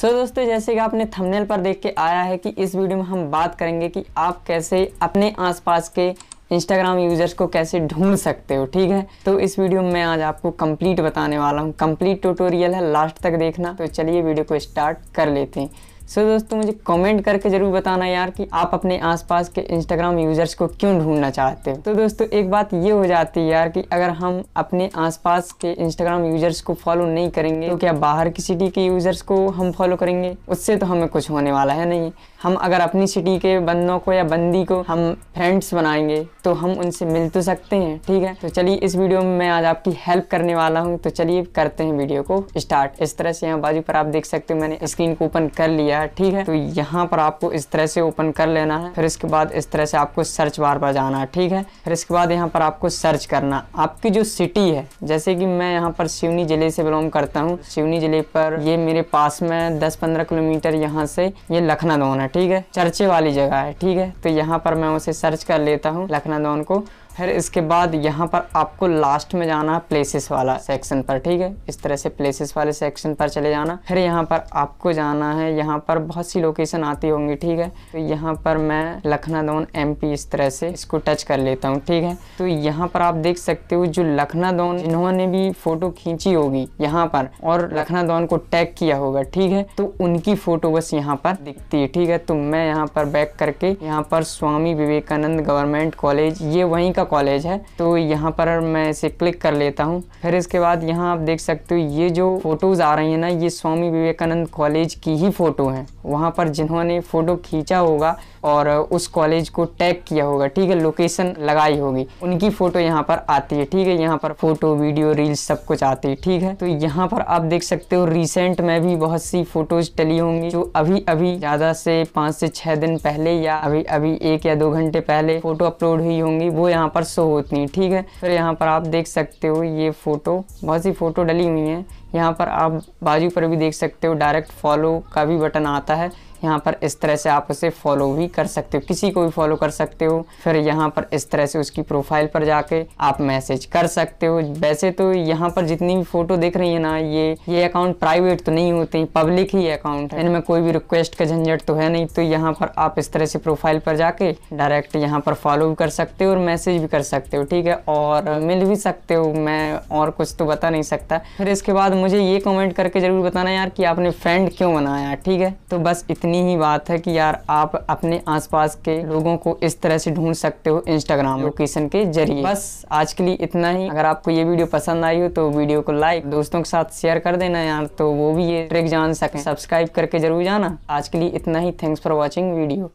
सो so, दोस्तों जैसे कि आपने थंबनेल पर देख के आया है कि इस वीडियो में हम बात करेंगे कि आप कैसे अपने आसपास के इंस्टाग्राम यूजर्स को कैसे ढूंढ सकते हो ठीक है तो इस वीडियो में आज आपको कंप्लीट बताने वाला हूँ कंप्लीट ट्यूटोरियल है लास्ट तक देखना तो चलिए वीडियो को स्टार्ट कर लेते हैं सो so, दोस्तों मुझे कमेंट करके ज़रूर बताना यार कि आप अपने आसपास के इंस्टाग्राम यूज़र्स को क्यों ढूंढना चाहते हो तो दोस्तों एक बात ये हो जाती है यार कि अगर हम अपने आसपास के इंस्टाग्राम यूज़र्स को फॉलो नहीं करेंगे तो क्या बाहर की सिटी के यूज़र्स को हम फॉलो करेंगे उससे तो हमें कुछ होने वाला है नहीं हम अगर अपनी सिटी के बंदों को या बंदी को हम फ्रेंड्स बनाएंगे तो हम उनसे मिल तो सकते हैं ठीक है तो चलिए इस वीडियो में मैं आज आपकी हेल्प करने वाला हूँ तो चलिए करते हैं वीडियो को स्टार्ट इस तरह से यहाँ बाजू पर आप देख सकते हो मैंने स्क्रीन को ओपन कर लिया गया है ठीक है तो यहाँ पर आपको इस तरह से ओपन कर लेना है फिर इसके बाद इस तरह से आपको सर्च बार पर जाना है ठीक है फिर इसके बाद यहाँ पर आपको सर्च करना आपकी जो सिटी है जैसे कि मैं यहाँ पर सिवनी जिले से बिलोंग करता हूँ सिवनी जिले पर ये मेरे पास में दस पंद्रह किलोमीटर यहाँ से ये लखनऊ है ठीक है चर्चे वाली जगह है ठीक है तो यहाँ पर मैं उसे सर्च कर लेता हूँ लखनादौन को फिर इसके बाद यहाँ पर आपको लास्ट में जाना है प्लेसेस वाला सेक्शन पर ठीक है इस तरह से प्लेसेस वाले सेक्शन पर चले जाना फिर यहाँ पर आपको जाना है यहाँ पर बहुत सी लोकेशन आती होंगी ठीक है तो यहाँ पर मैं लखनादौन एम इस तरह से इसको टच कर लेता हूँ ठीक है तो यहाँ पर आप देख सकते हो जो लखनादौन इन्होंने भी फोटो खींची होगी यहाँ पर और लखनादौन को टैग किया होगा ठीक है तो उनकी फोटो बस यहाँ पर दिखती है ठीक है तो मैं यहाँ पर बैक करके यहाँ पर स्वामी विवेकानंद गवर्नमेंट कॉलेज ये वहीं का कॉलेज है तो यहाँ पर मैं इसे क्लिक कर लेता हूँ फिर इसके बाद यहाँ आप देख सकते हो ये जो फ़ोटोज़ आ रही है ना ये स्वामी विवेकानंद कॉलेज की ही फ़ोटो है वहाँ पर जिन्होंने फ़ोटो खींचा होगा और उस कॉलेज को टैग किया होगा ठीक है लोकेशन लगाई होगी उनकी फ़ोटो यहाँ पर आती है ठीक है यहाँ पर फ़ोटो वीडियो रील्स सब कुछ आती है ठीक है तो यहाँ पर आप देख सकते हो रिसेंट में भी बहुत सी फ़ोटोज़ टली होंगी जो अभी अभी ज़्यादा से पाँच से छह दिन पहले या अभी अभी एक या दो घंटे पहले फ़ोटो अपलोड हुई होंगी वो यहाँ पर पर शो होती हैं ठीक है फिर यहाँ पर आप देख सकते हो ये फ़ोटो बहुत सी फ़ोटो डली हुई हैं यहाँ पर आप बाजू पर भी देख सकते हो डायरेक्ट फॉलो का भी बटन आता है यहाँ पर इस तरह से आप उसे फॉलो भी कर सकते हो किसी को भी फॉलो कर सकते हो फिर यहाँ पर इस तरह से उसकी प्रोफाइल पर जाके आप मैसेज कर सकते हो वैसे तो यहाँ पर जितनी भी फोटो देख रही है ना ये ये अकाउंट प्राइवेट तो नहीं होते पब्लिक ही अकाउंट है इनमें कोई भी रिक्वेस्ट का झंझट तो है नहीं तो यहाँ पर आप इस तरह से प्रोफाइल पर जाके डायरेक्ट यहाँ पर फॉलो भी कर सकते हो और मैसेज भी कर सकते हो ठीक है और मिल भी सकते हो मैं और कुछ तो बता नहीं सकता फिर इसके बाद मुझे ये कमेंट करके ज़रूर बताना यार कि आपने फ्रेंड क्यों बनाया ठीक है तो बस इतनी अपनी ही बात है कि यार आप अपने आसपास के लोगों को इस तरह से ढूंढ सकते हो इंस्टाग्राम लोकेशन के जरिए बस आज के लिए इतना ही अगर आपको ये वीडियो पसंद आई हो तो वीडियो को लाइक दोस्तों के साथ शेयर कर देना यार तो वो भी ये ट्रिक जान सके सब्सक्राइब करके जरूर जाना आज के लिए इतना ही थैंक्स फॉर वॉचिंग वीडियो